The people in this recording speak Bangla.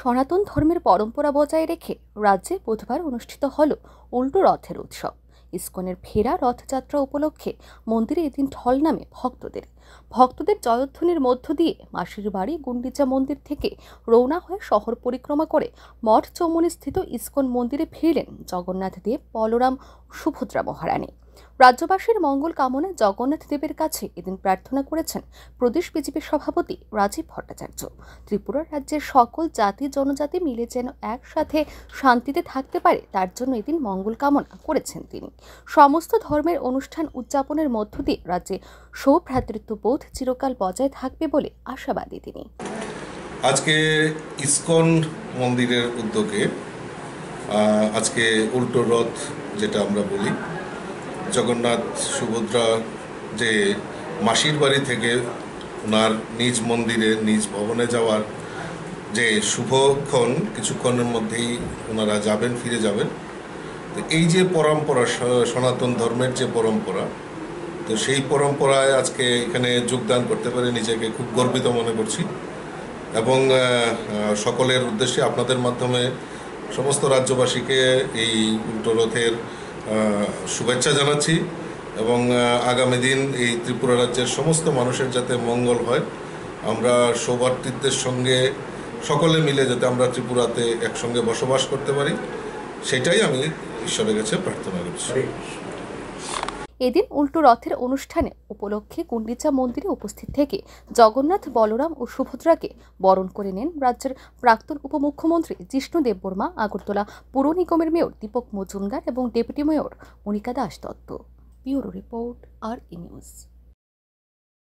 সনাতন ধর্মের পরম্পরা বজায় রেখে রাজ্যে বুধবার অনুষ্ঠিত হল উল্টো রথের উৎসব ইস্কনের ফেরা রথযাত্রা উপলক্ষে মন্দিরে এদিন ঢল নামে ভক্তদের ভক্তদের জয়ধ্বনির মধ্য দিয়ে মাসির বাড়ি গুন্ডিচা মন্দির থেকে রৌনা হয়ে শহর পরিক্রমা করে মঠ চৌমনিস্থিত ইস্কন মন্দিরে ফিরলেন জগন্নাথ দেব বলরাম সুভদ্রা মহারানী রাজ্যবাসীর মঙ্গল কামনে জগন্নাথ দেবের কাছে এদিন প্রার্থনা করেছেন প্রদেশ বিজেপির সভাপতি রাজীব ভট্টাচার্য ত্রিপুরা রাজ্যের সকল জাতি জনজাতি মিলে যেন একসাথে শান্তিতে থাকতে পারে তার জন্য এদিন মঙ্গল কামনা করেছেন তিনি সমস্ত ধর্মের অনুষ্ঠান উদযাপনের মধ্য দিয়ে রাজ্যে সৌভ্রাতৃত্ববোধ চিরকাল বজায় থাকবে বলে আশাবাদী তিনি আজকে ইসকন মন্দিরের উদ্যোগে আজকে উল্টো রথ যেটা আমরা বলি জগন্নাথ সুভদ্রা যে মাসির বাড়ি থেকে ওনার নিজ মন্দিরে নিজ ভবনে যাওয়ার যে শুভক্ষণ কিছুক্ষণের মধ্যেই ওনারা যাবেন ফিরে যাবেন তো এই যে পরম্পরা সনাতন ধর্মের যে পরম্পরা তো সেই পরম্পরায় আজকে এখানে যোগদান করতে পারে নিজেকে খুব গর্বিত মনে করছি এবং সকলের উদ্দেশ্যে আপনাদের মাধ্যমে সমস্ত রাজ্যবাসীকে এই রথের শুভেচ্ছা জানাচ্ছি এবং আগামী দিন এই ত্রিপুরা রাজ্যের সমস্ত মানুষের যাতে মঙ্গল হয় আমরা সৌভাতৃত্বের সঙ্গে সকলে মিলে যাতে আমরা ত্রিপুরাতে একসঙ্গে বসবাস করতে পারি সেটাই আমি ঈশ্বরের কাছে প্রার্থনা করছি এদিন উল্টো রথের অনুষ্ঠানে উপলক্ষে গুন্ডিচা মন্দিরে উপস্থিত থেকে জগন্নাথ বলরাম ও সুভদ্রাকে বরণ করে নেন রাজ্যের প্রাক্তন উপমুখ্যমন্ত্রী জিষ্ণু দেববর্মা আগরতলা পুর নিগমের মেয়র দীপক মজুমদার এবং deputy mayor Monika Das Dutta bureau report R E news